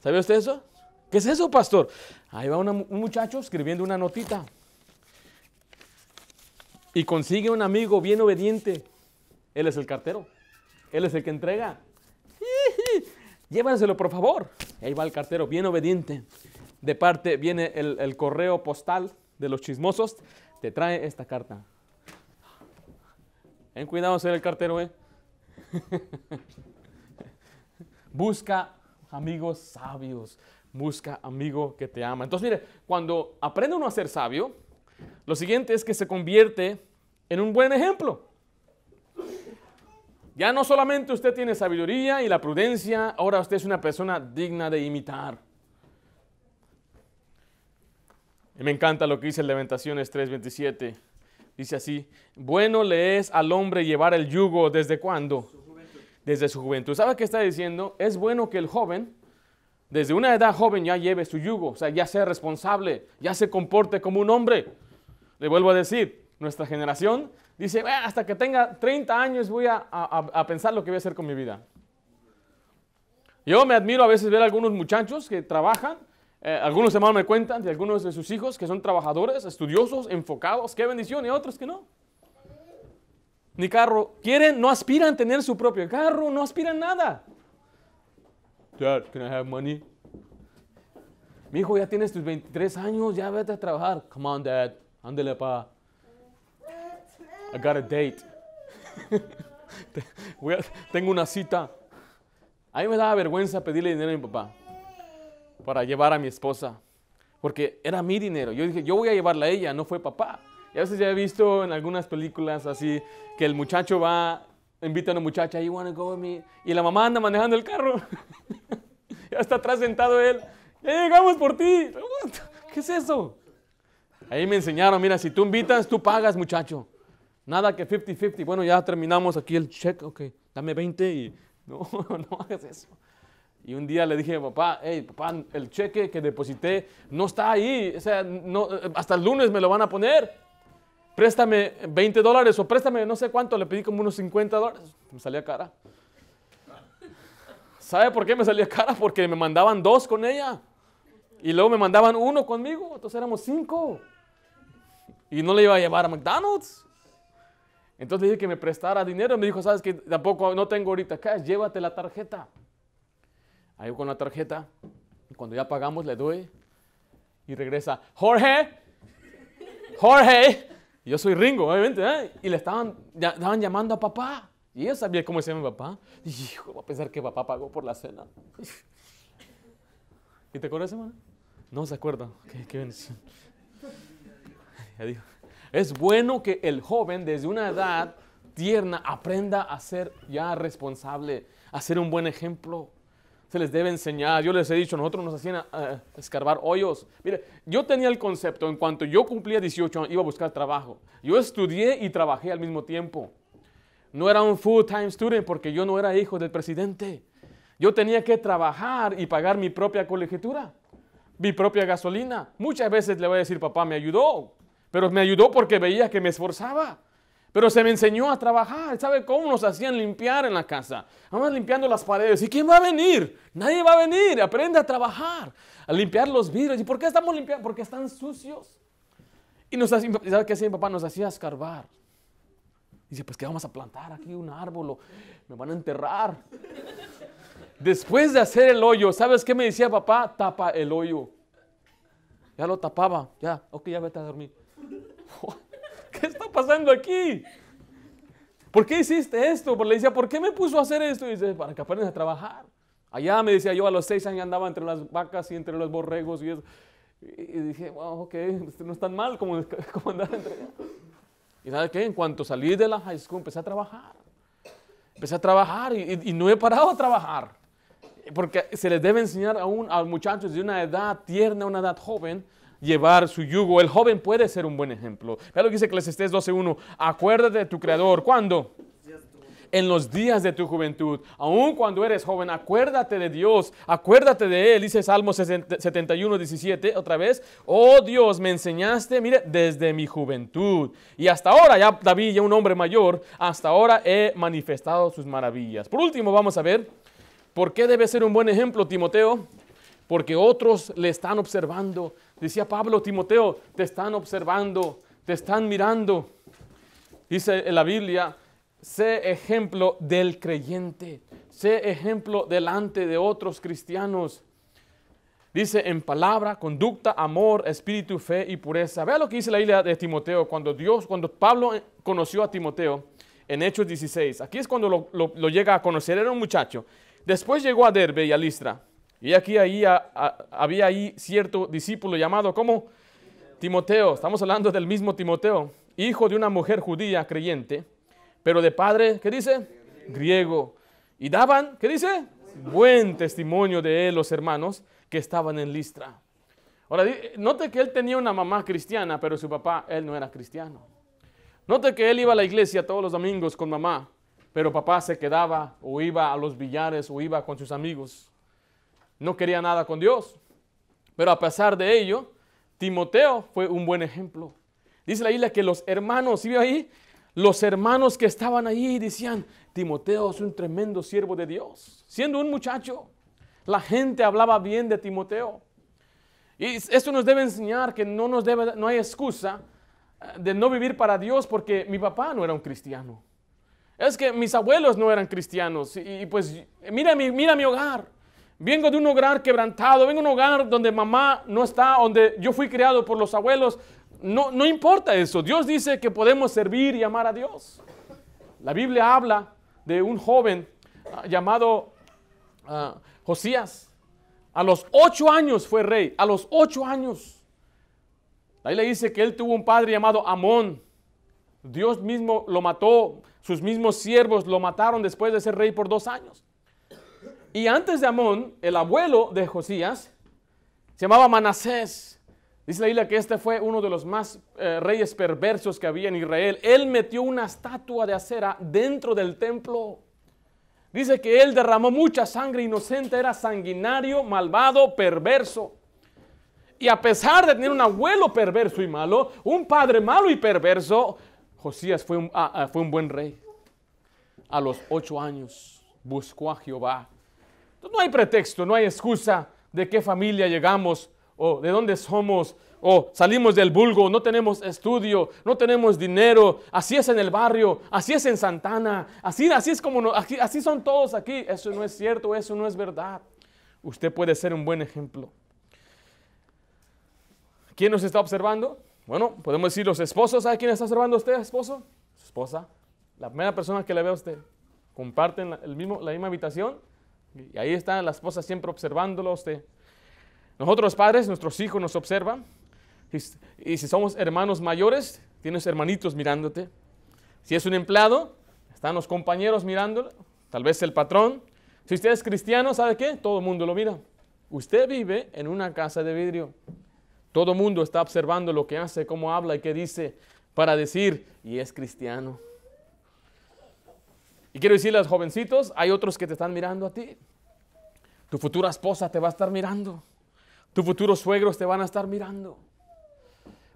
¿Sabía usted eso? ¿Qué es eso, pastor? Ahí va un muchacho escribiendo una notita y consigue un amigo bien obediente. Él es el cartero, él es el que entrega. (laughs) Llévanselo, por favor. Ahí va el cartero, bien obediente de parte, viene el, correo postal de los chismosos, te trae esta carta. En cuidado ser el cartero, ¿eh? (laughs) busca amigos sabios, busca amigo que te ama. Entonces, mire, cuando aprende uno a ser sabio, lo siguiente es que se convierte en un buen ejemplo. Ya no solamente usted tiene sabiduría y la prudencia, ahora usted es una persona digna de imitar. Me encanta lo que dice el Lamentaciones 3:27. Dice así, bueno le es al hombre llevar el yugo desde cuándo? Desde su juventud. ¿Sabe qué está diciendo? Es bueno que el joven, desde una edad joven, ya lleve su yugo, o sea, ya sea responsable, ya se comporte como un hombre. Le vuelvo a decir, nuestra generación dice, hasta que tenga 30 años voy a, a pensar lo que voy a hacer con mi vida. Yo me admiro a veces ver a algunos muchachos que trabajan eh, algunos hermanos me cuentan de algunos de sus hijos que son trabajadores, estudiosos, enfocados. Qué bendición. Y ¿eh? otros que no. Ni carro. Quieren, no aspiran tener su propio carro. No aspiran nada. Dad, can I have money? Mi hijo, ya tiene tus 23 años. Ya vete a trabajar. Come on, dad. Ándele, pa. I got a date. (laughs) tengo una cita. A mí me daba vergüenza pedirle dinero a mi papá para llevar a mi esposa, porque era mi dinero. Yo dije, yo voy a llevarla a ella, no fue papá. Y a veces ya he visto en algunas películas así que el muchacho va, invita a una muchacha, you wanna go with me, y la mamá anda manejando el carro. (laughs) ya está atrás sentado él, ya llegamos por ti. ¿Qué es eso? Ahí me enseñaron, mira, si tú invitas, tú pagas, muchacho. Nada que 50-50. Bueno, ya terminamos aquí el check, ok, dame 20 y (laughs) no, no hagas eso. Y un día le dije, papá, hey, papá, el cheque que deposité no está ahí. O sea, hasta el lunes me lo van a poner. Préstame 20 dólares o préstame no sé cuánto. Le pedí como unos 50 dólares. Me salía cara. ¿Sabe por qué me salía cara? Porque me mandaban dos con ella. Y luego me mandaban uno conmigo. Entonces éramos cinco. Y no le iba a llevar a McDonald's. Entonces le dije que me prestara dinero. Me dijo, ¿sabes qué? Tampoco, no tengo ahorita cash. Llévate la tarjeta ahí con la tarjeta. Y cuando ya pagamos, le doy y regresa, Jorge, Jorge. yo soy Ringo, obviamente, ¿eh? Y le estaban, ya, estaban llamando a papá. Y yo sabía cómo se llama mi papá. Y hijo, va a pensar que papá pagó por la cena. (laughs) ¿Y te acuerdas, hermano? No se acuerda. Es bueno que el joven desde una edad tierna aprenda a ser ya responsable, a ser un buen ejemplo se les debe enseñar. Yo les he dicho, nosotros nos hacían eh, escarbar hoyos. Mire, yo tenía el concepto, en cuanto yo cumplía 18 años, iba a buscar trabajo. Yo estudié y trabajé al mismo tiempo. No era un full-time student porque yo no era hijo del presidente. Yo tenía que trabajar y pagar mi propia colegiatura, mi propia gasolina. Muchas veces le voy a decir, papá, me ayudó, pero me ayudó porque veía que me esforzaba. Pero se me enseñó a trabajar. ¿Sabe cómo nos hacían limpiar en la casa? Vamos limpiando las paredes. ¿Y quién va a venir? Nadie va a venir. Aprende a trabajar, a limpiar los vidrios. ¿Y por qué estamos limpiando? Porque están sucios. Y nos hacía, ¿sabe qué hacía mi papá? Nos hacía escarbar. Dice, pues ¿qué vamos a plantar aquí? Un árbol. Me van a enterrar. Después de hacer el hoyo, ¿sabes qué me decía papá? Tapa el hoyo. Ya lo tapaba. Ya, ok, ya vete a dormir. (laughs) ¿Qué está pasando aquí? ¿Por qué hiciste esto? Porque le decía, ¿por qué me puso a hacer esto? Y dice, para que aprendas a trabajar. Allá me decía yo, a los seis años andaba entre las vacas y entre los borregos y eso. Y dije, wow, ok, este no es tan mal como, (laughs) andar entre Y ¿sabes qué? En cuanto salí de la high school, empecé a trabajar. Empecé a trabajar y, no he parado a trabajar. Porque se les debe enseñar a, un, a muchachos de una edad tierna, una edad joven, llevar su yugo. El joven puede ser un buen ejemplo. Vea lo que dice Eclesiastés 12.1. Acuérdate de tu creador. ¿Cuándo? En los días de tu juventud, Aún cuando eres joven, acuérdate de Dios, acuérdate de Él, dice Salmo 71.17 otra vez, oh Dios, me enseñaste, mire, desde mi juventud. Y hasta ahora, ya David, ya un hombre mayor, hasta ahora he manifestado sus maravillas. Por último, vamos a ver, ¿por qué debe ser un buen ejemplo, Timoteo? Porque otros le están observando Decía Pablo, Timoteo, te están observando, te están mirando. Dice en la Biblia, sé ejemplo del creyente, sé ejemplo delante de otros cristianos. Dice en palabra, conducta, amor, espíritu, fe y pureza. Vea lo que dice la Biblia de Timoteo cuando Dios, cuando Pablo conoció a Timoteo en Hechos 16. Aquí es cuando lo, lo llega a conocer, era un muchacho. Después llegó a Derbe y a Listra. Y aquí había ahí cierto discípulo llamado ¿cómo? Timoteo. Estamos hablando del mismo Timoteo, hijo de una mujer judía creyente, pero de padre, ¿qué dice? Griego. Y daban, ¿qué dice? Buen. testimonio de él los hermanos que estaban en Listra. Ahora, note que él tenía una mamá cristiana, pero su papá, él no era cristiano. Note que él iba a la iglesia todos los domingos con mamá, pero papá se quedaba o iba a los billares o iba con sus amigos no quería nada con Dios. Pero a pesar de ello, Timoteo fue un buen ejemplo. Dice la isla que los hermanos, ¿sí vio ahí? Los hermanos que estaban ahí decían, Timoteo es un tremendo siervo de Dios. Siendo un muchacho, la gente hablaba bien de Timoteo. Y esto nos debe enseñar que no, nos debe, no hay excusa eh, de no vivir para Dios porque mi papá no era un cristiano. Es que mis abuelos no eran cristianos. Y, pues mira mira mi hogar. Vengo de un hogar quebrantado, vengo de un hogar donde mamá no está, donde yo fui criado por los abuelos. No, no importa eso. Dios dice que podemos servir y amar a Dios. La Biblia habla de un joven ah, llamado ah, Josías. A los ocho años fue rey, a los ocho años. Ahí le dice que él tuvo un padre llamado Amón. Dios mismo lo mató, sus mismos siervos lo mataron después de ser rey por dos años. Y antes de Amón, el abuelo de Josías, se llamaba Manasés. Dice la Biblia que este fue uno de los más eh, reyes perversos que había en Israel. Él metió una estatua de acera dentro del templo. Dice que él derramó mucha sangre inocente, era sanguinario, malvado, perverso. Y a pesar de tener un abuelo perverso y malo, un padre malo y perverso, Josías fue ah, ah, fue un buen rey. A los ocho años buscó a Jehová no hay pretexto, no hay excusa de qué familia llegamos o de dónde somos o salimos del vulgo, no tenemos estudio, no tenemos dinero, así es en el barrio, así es en Santana, así, así es como, así son todos aquí. Eso no es cierto, eso no es verdad. Usted puede ser un buen ejemplo. ¿Quién nos está observando? Bueno, podemos decir los esposos. ¿Sabe quién está observando usted, esposo? Su esposa. La primera persona que le ve a usted. Comparten el mismo, la misma habitación y ahí están las esposa siempre observándolo usted. Nosotros padres, nuestros hijos nos observan. Y, si somos hermanos mayores, tienes hermanitos mirándote. Si es un empleado, están los compañeros mirándolo, tal vez el patrón. Si usted es cristiano, ¿sabe qué? Todo el mundo lo mira. Usted vive en una casa de vidrio. Todo el mundo está observando lo que hace, cómo habla y qué dice para decir, y es cristiano. Y quiero decirles, los jovencitos, hay otros que te están mirando a ti. Tu futura esposa te va a estar mirando. Tus futuros suegros te van a estar mirando.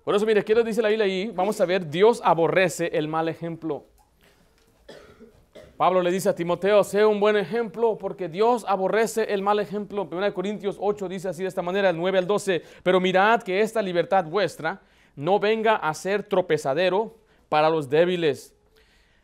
Por eso, mire, ¿qué nos dice la Biblia ahí? Vamos a ver, Dios aborrece el mal ejemplo. Pablo le dice a Timoteo, sé un buen ejemplo, porque Dios aborrece el mal ejemplo. 1 Corintios 8 dice así de esta manera, el 9 al 12, pero mirad que esta libertad vuestra no venga a ser tropezadero para los débiles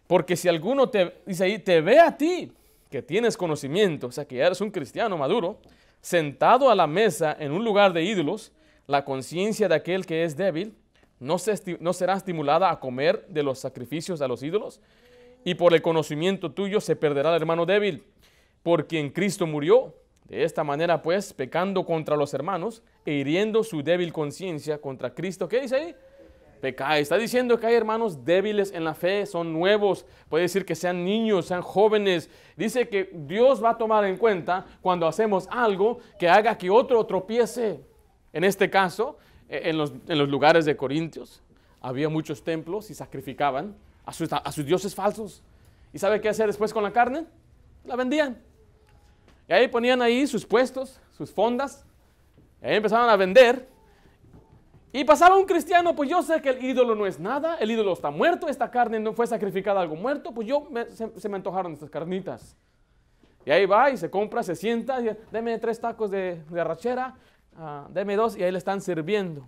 porque si alguno te, dice ahí, te ve a ti, que tienes conocimiento, o sea, que eres un cristiano maduro, sentado a la mesa en un lugar de ídolos, la conciencia de aquel que es débil no, no será estimulada a comer de los sacrificios a los ídolos, y por el conocimiento tuyo se perderá el hermano débil, por quien Cristo murió. De esta manera, pues, pecando contra los hermanos e hiriendo su débil conciencia contra Cristo, ¿qué dice ahí? Está diciendo que hay hermanos débiles en la fe, son nuevos, puede decir que sean niños, sean jóvenes. Dice que Dios va a tomar en cuenta cuando hacemos algo que haga que otro tropiece. En este caso, e-, en los, lugares de Corintios, había muchos templos y sacrificaban a sus, dioses falsos. ¿Y sabe qué hacer después con la carne? La vendían. Y ahí ponían ahí sus puestos, sus fondas, y ahí empezaban a vender y pasaba un cristiano, pues yo sé que el ídolo no es nada, el ídolo está muerto, esta carne no fue sacrificada algo muerto, pues yo se, me antojaron estas carnitas. Y ahí va y se compra, se sienta, y, deme tres tacos de, de arrachera, ah, deme dos, y ahí le están sirviendo.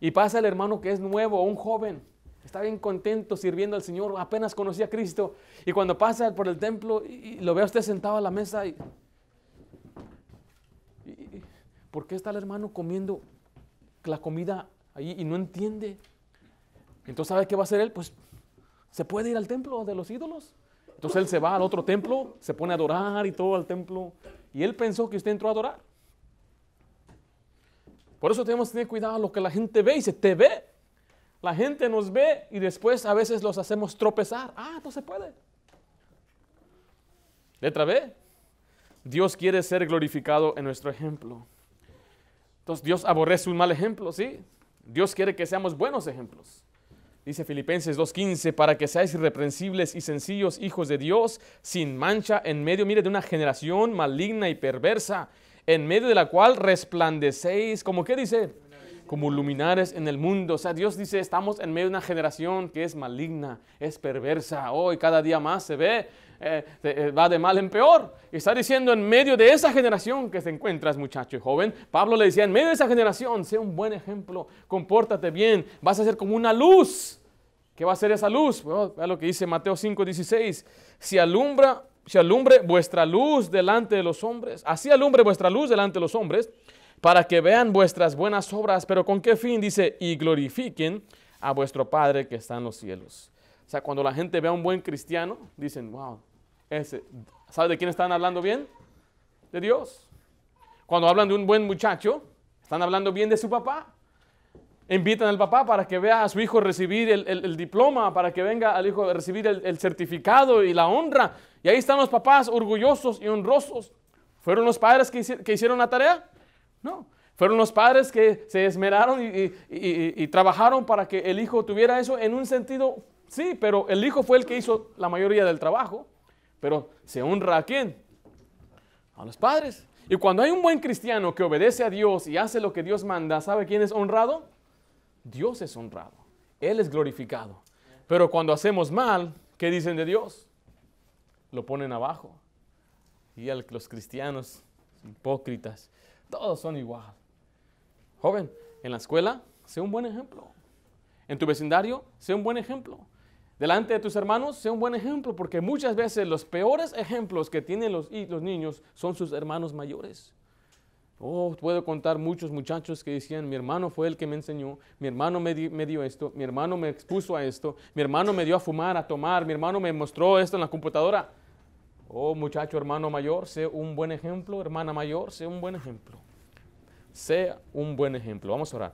Y pasa el hermano que es nuevo, un joven, está bien contento sirviendo al Señor, apenas conocía a Cristo, y cuando pasa por el templo y, lo ve a usted sentado a la mesa, y, ¿por qué está el hermano comiendo la comida ahí y no entiende. Entonces, ¿sabe qué va a hacer él? Pues se puede ir al templo de los ídolos. Entonces él se va al otro templo, se pone a adorar y todo al templo. Y él pensó que usted entró a adorar. Por eso tenemos que tener cuidado lo que la gente ve y se te ve. La gente nos ve y después a veces los hacemos tropezar. Ah, no se puede. Letra B. Dios quiere ser glorificado en nuestro ejemplo. Entonces Dios aborrece un mal ejemplo, ¿sí? Dios quiere que seamos buenos ejemplos. Dice Filipenses 2.15, para que seáis irreprensibles y sencillos hijos de Dios, sin mancha, en medio, mire, de una generación maligna y perversa, en medio de la cual resplandecéis, como que dice, como luminares en el mundo. O sea, Dios dice, estamos en medio de una generación que es maligna, es perversa. Hoy cada día más se ve, eh, eh, va de mal en peor. Y está diciendo, en medio de esa generación que te encuentras, muchacho y joven, Pablo le decía, en medio de esa generación, sea un buen ejemplo, compórtate bien, vas a ser como una luz. ¿Qué va a ser esa luz? vea lo que dice Mateo 5, 16. Si alumbra, si alumbre vuestra luz delante de los hombres, así alumbre vuestra luz delante de los hombres para que vean vuestras buenas obras, pero con qué fin, dice, y glorifiquen a vuestro Padre que está en los cielos. O sea, cuando la gente ve a un buen cristiano, dicen, wow, ese, ¿sabe de quién están hablando bien? De Dios. Cuando hablan de un buen muchacho, están hablando bien de su papá. Invitan al papá para que vea a su hijo recibir el, diploma, para que venga al hijo a recibir el, certificado y la honra. Y ahí están los papás orgullosos y honrosos. ¿Fueron los padres que, que hicieron la tarea? No. Fueron los padres que se esmeraron y, trabajaron para que el hijo tuviera eso. En un sentido, sí, pero el hijo fue el que hizo la mayoría del trabajo. Pero se honra a quién? A los padres. Y cuando hay un buen cristiano que obedece a Dios y hace lo que Dios manda, ¿sabe quién es honrado? Dios es honrado. Él es glorificado. Pero cuando hacemos mal, ¿qué dicen de Dios? Lo ponen abajo. Y los cristianos hipócritas todos son igual. Joven, en la escuela, sé un buen ejemplo. En tu vecindario, sé un buen ejemplo. Delante de tus hermanos, sé un buen ejemplo, porque muchas veces los peores ejemplos que tienen los, los niños son sus hermanos mayores. Oh, puedo contar muchos muchachos que decían, mi hermano fue el que me enseñó, mi hermano me, me, dio esto, mi hermano me expuso a esto, mi hermano me dio a fumar, a tomar, mi hermano me mostró esto en la computadora. Oh muchacho, hermano mayor, sé un buen ejemplo, hermana mayor, sé un buen ejemplo. Sea un buen ejemplo. Vamos a orar.